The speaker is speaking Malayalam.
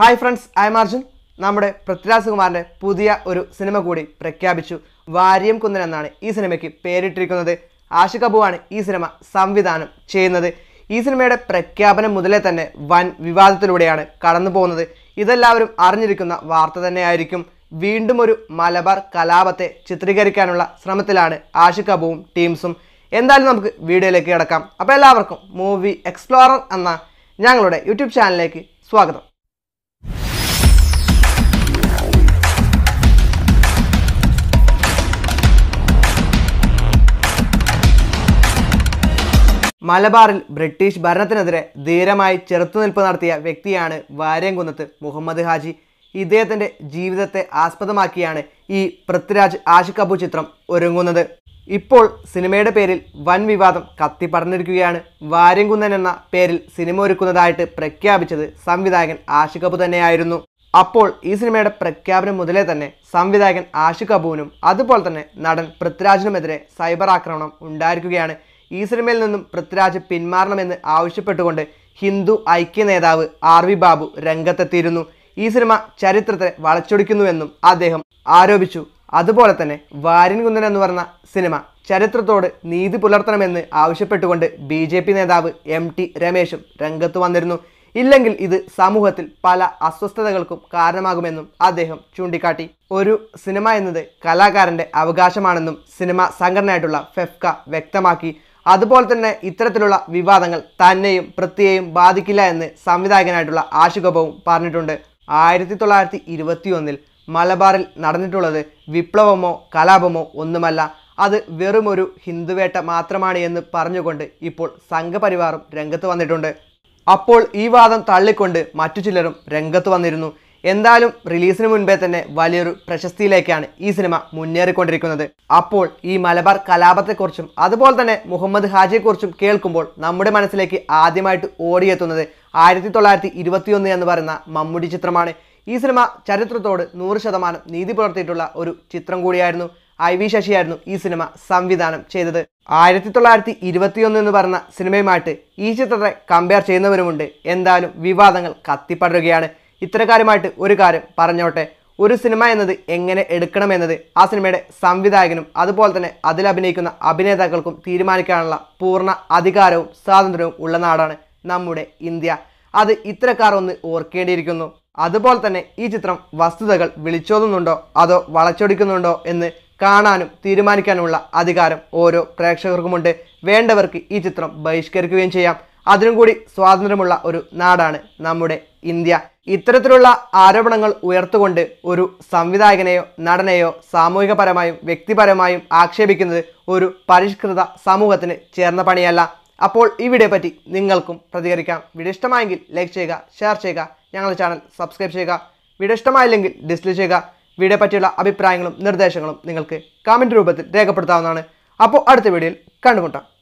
ഹായ് ഫ്രണ്ട്സ് ഐ മാർജിൻ നമ്മുടെ പൃഥ്വിരാജ് കുമാറിൻ്റെ പുതിയ ഒരു സിനിമ കൂടി പ്രഖ്യാപിച്ചു വാര്യം കുന്നൻ എന്നാണ് ഈ സിനിമയ്ക്ക് പേരിട്ടിരിക്കുന്നത് ആഷിഖ് കപൂറാണ് ഈ സിനിമ സംവിധാനം ചെയ്യുന്നത് ഈ സിനിമയുടെ പ്രഖ്യാപനം മുതലേ തന്നെ വൻ വിവാദത്തിലൂടെയാണ് കടന്നു പോകുന്നത് ഇതെല്ലാവരും അറിഞ്ഞിരിക്കുന്ന വാർത്ത തന്നെയായിരിക്കും വീണ്ടും ഒരു മലബാർ കലാപത്തെ ചിത്രീകരിക്കാനുള്ള ശ്രമത്തിലാണ് ആഷിഖ് കപൂറും ടീംസും എന്തായാലും നമുക്ക് വീഡിയോയിലേക്ക് കിടക്കാം അപ്പോൾ എല്ലാവർക്കും മൂവി എക്സ്പ്ലോറർ എന്ന ഞങ്ങളുടെ യൂട്യൂബ് ചാനലിലേക്ക് സ്വാഗതം മലബാറിൽ ബ്രിട്ടീഷ് ഭരണത്തിനെതിരെ ധീരമായി ചെറുത്തുനിൽപ്പ് നടത്തിയ വ്യക്തിയാണ് വാര്യംകുന്നത്ത് മുഹമ്മദ് ഹാജി ഇദ്ദേഹത്തിൻ്റെ ജീവിതത്തെ ആസ്പദമാക്കിയാണ് ഈ പൃഥ്വിരാജ് ആഷിഖ് ചിത്രം ഒരുങ്ങുന്നത് ഇപ്പോൾ സിനിമയുടെ പേരിൽ വൻ വിവാദം പറഞ്ഞിരിക്കുകയാണ് വാര്യംകുന്നൻ എന്ന പേരിൽ സിനിമ ഒരുക്കുന്നതായിട്ട് പ്രഖ്യാപിച്ചത് സംവിധായകൻ ആഷിഖ് തന്നെയായിരുന്നു അപ്പോൾ ഈ സിനിമയുടെ പ്രഖ്യാപനം മുതലേ തന്നെ സംവിധായകൻ ആഷിഖ് അതുപോലെ തന്നെ നടൻ പൃഥ്വിരാജിനുമെതിരെ സൈബർ ആക്രമണം ഉണ്ടായിരിക്കുകയാണ് ഈ സിനിമയിൽ നിന്നും പൃഥ്വിരാജ് പിന്മാറണമെന്ന് ആവശ്യപ്പെട്ടുകൊണ്ട് ഹിന്ദു ഐക്യ നേതാവ് ആർ വി ബാബു രംഗത്തെത്തിയിരുന്നു ഈ സിനിമ ചരിത്രത്തെ വളച്ചൊടിക്കുന്നുവെന്നും അദ്ദേഹം ആരോപിച്ചു അതുപോലെ തന്നെ വാര്യൻകുന്നൻ എന്ന് പറഞ്ഞ സിനിമ ചരിത്രത്തോട് നീതി പുലർത്തണമെന്ന് ആവശ്യപ്പെട്ടുകൊണ്ട് ബി ജെ പി നേതാവ് എം ടി രമേശും രംഗത്ത് വന്നിരുന്നു ഇല്ലെങ്കിൽ ഇത് സമൂഹത്തിൽ പല അസ്വസ്ഥതകൾക്കും കാരണമാകുമെന്നും അദ്ദേഹം ചൂണ്ടിക്കാട്ടി ഒരു സിനിമ എന്നത് കലാകാരൻ്റെ അവകാശമാണെന്നും സിനിമ സംഘടനയായിട്ടുള്ള ഫെഫ്ക വ്യക്തമാക്കി അതുപോലെ തന്നെ ഇത്തരത്തിലുള്ള വിവാദങ്ങൾ തന്നെയും പൃഥ്വിയെയും ബാധിക്കില്ല എന്ന് സംവിധായകനായിട്ടുള്ള ആശുഗോപവും പറഞ്ഞിട്ടുണ്ട് ആയിരത്തി തൊള്ളായിരത്തി ഇരുപത്തിയൊന്നിൽ മലബാറിൽ നടന്നിട്ടുള്ളത് വിപ്ലവമോ കലാപമോ ഒന്നുമല്ല അത് വെറുമൊരു ഹിന്ദുവേട്ട മാത്രമാണ് എന്ന് പറഞ്ഞുകൊണ്ട് ഇപ്പോൾ സംഘപരിവാറും രംഗത്ത് വന്നിട്ടുണ്ട് അപ്പോൾ ഈ വാദം തള്ളിക്കൊണ്ട് മറ്റു ചിലരും രംഗത്ത് വന്നിരുന്നു എന്തായാലും റിലീസിന് മുൻപേ തന്നെ വലിയൊരു പ്രശസ്തിയിലേക്കാണ് ഈ സിനിമ മുന്നേറിക്കൊണ്ടിരിക്കുന്നത് അപ്പോൾ ഈ മലബാർ കലാപത്തെക്കുറിച്ചും അതുപോലെ തന്നെ മുഹമ്മദ് ഹാജിയെക്കുറിച്ചും കേൾക്കുമ്പോൾ നമ്മുടെ മനസ്സിലേക്ക് ആദ്യമായിട്ട് ഓടിയെത്തുന്നത് ആയിരത്തി തൊള്ളായിരത്തി ഇരുപത്തിയൊന്ന് എന്ന് പറയുന്ന മമ്മൂടി ചിത്രമാണ് ഈ സിനിമ ചരിത്രത്തോട് നൂറ് ശതമാനം നീതി പുലർത്തിയിട്ടുള്ള ഒരു ചിത്രം കൂടിയായിരുന്നു ഐ വി ശശിയായിരുന്നു ഈ സിനിമ സംവിധാനം ചെയ്തത് ആയിരത്തി തൊള്ളായിരത്തി ഇരുപത്തിയൊന്ന് എന്ന് പറഞ്ഞ സിനിമയുമായിട്ട് ഈ ചിത്രത്തെ കമ്പയർ ചെയ്യുന്നവരുമുണ്ട് എന്തായാലും വിവാദങ്ങൾ കത്തിപ്പടരുകയാണ് ഇത്തരക്കാരുമായിട്ട് ഒരു കാര്യം പറഞ്ഞോട്ടെ ഒരു സിനിമ എന്നത് എങ്ങനെ എടുക്കണമെന്നത് ആ സിനിമയുടെ സംവിധായകനും അതുപോലെ തന്നെ അതിലഭിനയിക്കുന്ന അഭിനേതാക്കൾക്കും തീരുമാനിക്കാനുള്ള പൂർണ്ണ അധികാരവും സ്വാതന്ത്ര്യവും ഉള്ള നാടാണ് നമ്മുടെ ഇന്ത്യ അത് ഇത്തരക്കാർ ഒന്ന് ഓർക്കേണ്ടിയിരിക്കുന്നു അതുപോലെ തന്നെ ഈ ചിത്രം വസ്തുതകൾ വിളിച്ചോതുന്നുണ്ടോ അതോ വളച്ചൊടിക്കുന്നുണ്ടോ എന്ന് കാണാനും തീരുമാനിക്കാനുമുള്ള അധികാരം ഓരോ പ്രേക്ഷകർക്കുമുണ്ട് വേണ്ടവർക്ക് ഈ ചിത്രം ബഹിഷ്കരിക്കുകയും ചെയ്യാം അതിനും കൂടി സ്വാതന്ത്ര്യമുള്ള ഒരു നാടാണ് നമ്മുടെ ഇന്ത്യ ഇത്തരത്തിലുള്ള ആരോപണങ്ങൾ ഉയർത്തുകൊണ്ട് ഒരു സംവിധായകനെയോ നടനെയോ സാമൂഹികപരമായും വ്യക്തിപരമായും ആക്ഷേപിക്കുന്നത് ഒരു പരിഷ്കൃത സമൂഹത്തിന് ചേർന്ന പണിയല്ല അപ്പോൾ ഈ വീഡിയോ പറ്റി നിങ്ങൾക്കും പ്രതികരിക്കാം വീഡിയോ ഇഷ്ടമായെങ്കിൽ ലൈക്ക് ചെയ്യുക ഷെയർ ചെയ്യുക ഞങ്ങളുടെ ചാനൽ സബ്സ്ക്രൈബ് ചെയ്യുക വീഡിയോ ഇഷ്ടമായില്ലെങ്കിൽ ഡിസ്ലൈക്ക് ചെയ്യുക വീഡിയോ പറ്റിയുള്ള അഭിപ്രായങ്ങളും നിർദ്ദേശങ്ങളും നിങ്ങൾക്ക് കമൻറ്റ് രൂപത്തിൽ രേഖപ്പെടുത്താവുന്നതാണ് അപ്പോൾ അടുത്ത വീഡിയോയിൽ കണ്ടുമുട്ടാം